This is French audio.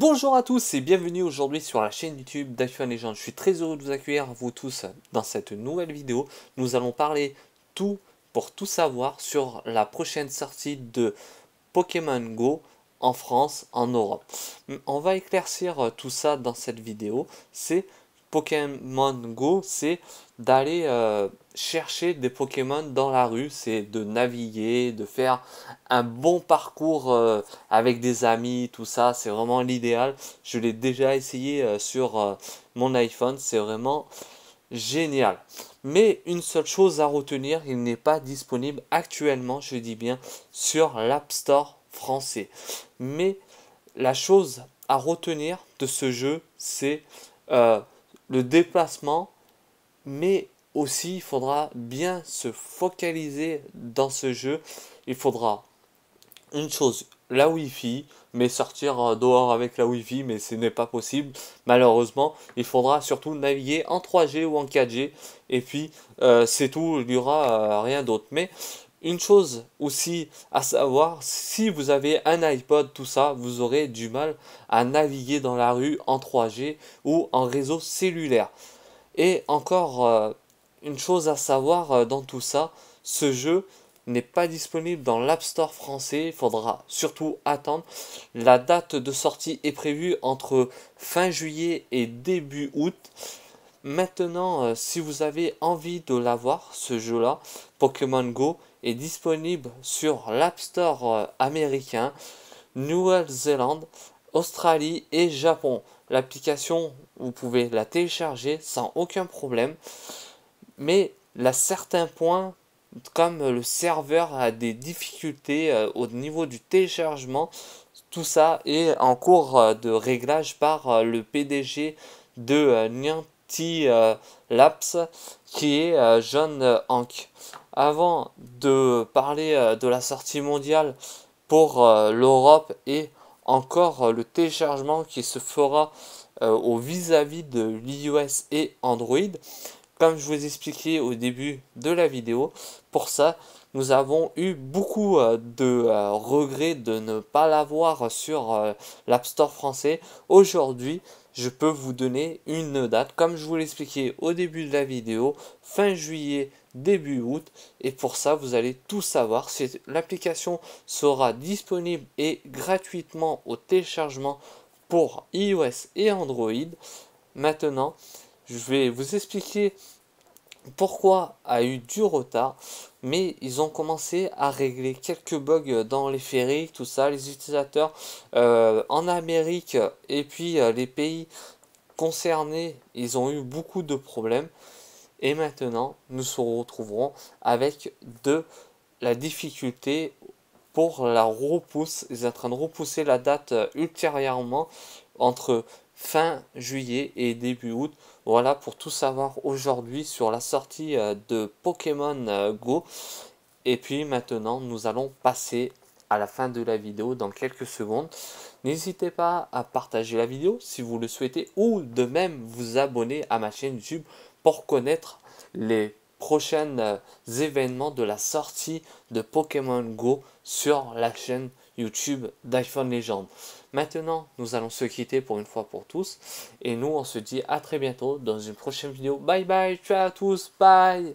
Bonjour à tous et bienvenue aujourd'hui sur la chaîne YouTube d'Action Legend. Je suis très heureux de vous accueillir, vous tous, dans cette nouvelle vidéo. Nous allons parler tout pour tout savoir sur la prochaine sortie de Pokémon Go en France, en Europe. On va éclaircir tout ça dans cette vidéo. C'est Pokémon Go, c'est d'aller... Euh, chercher des Pokémon dans la rue, c'est de naviguer, de faire un bon parcours euh, avec des amis, tout ça, c'est vraiment l'idéal. Je l'ai déjà essayé euh, sur euh, mon iPhone, c'est vraiment génial. Mais une seule chose à retenir, il n'est pas disponible actuellement, je dis bien, sur l'App Store français. Mais la chose à retenir de ce jeu, c'est le déplacement, mais aussi, il faudra bien se focaliser dans ce jeu. Il faudra une chose, la Wi-Fi, mais sortir dehors avec la Wi-Fi, mais ce n'est pas possible. Malheureusement, il faudra surtout naviguer en 3G ou en 4G. Et puis, euh, c'est tout, il n'y aura euh, rien d'autre. Mais une chose aussi à savoir, si vous avez un iPod, tout ça, vous aurez du mal à naviguer dans la rue en 3G ou en réseau cellulaire. Et encore... Euh, une chose à savoir euh, dans tout ça, ce jeu n'est pas disponible dans l'App Store français, il faudra surtout attendre. La date de sortie est prévue entre fin juillet et début août. Maintenant, euh, si vous avez envie de l'avoir, ce jeu-là, Pokémon Go est disponible sur l'App Store euh, américain, Nouvelle-Zélande, Australie et Japon. L'application, vous pouvez la télécharger sans aucun problème mais à certains points, comme le serveur a des difficultés euh, au niveau du téléchargement, tout ça est en cours euh, de réglage par euh, le PDG de Niantic Labs qui est John Hank. Avant de parler de la sortie mondiale pour l'Europe et encore le téléchargement qui se fera au vis à -vis de l'iOS et Android, comme je vous expliquais au début de la vidéo, pour ça, nous avons eu beaucoup euh, de euh, regrets de ne pas l'avoir sur euh, l'App Store français. Aujourd'hui, je peux vous donner une date, comme je vous l'expliquais au début de la vidéo, fin juillet, début août. Et pour ça, vous allez tout savoir. L'application sera disponible et gratuitement au téléchargement pour iOS et Android. Maintenant, je vais vous expliquer pourquoi a eu du retard, mais ils ont commencé à régler quelques bugs dans les ferries, tout ça, les utilisateurs euh, en Amérique et puis euh, les pays concernés, ils ont eu beaucoup de problèmes. Et maintenant, nous se retrouverons avec de la difficulté pour la repousse. Ils sont en train de repousser la date ultérieurement entre fin juillet et début août. Voilà pour tout savoir aujourd'hui sur la sortie euh, de Pokémon euh, Go. Et puis maintenant, nous allons passer à la fin de la vidéo dans quelques secondes. N'hésitez pas à partager la vidéo si vous le souhaitez ou de même vous abonner à ma chaîne YouTube pour connaître les prochains euh, événements de la sortie de Pokémon Go sur la chaîne YouTube d'iPhone Legends. Maintenant, nous allons se quitter pour une fois pour tous. Et nous, on se dit à très bientôt dans une prochaine vidéo. Bye bye, ciao à tous, bye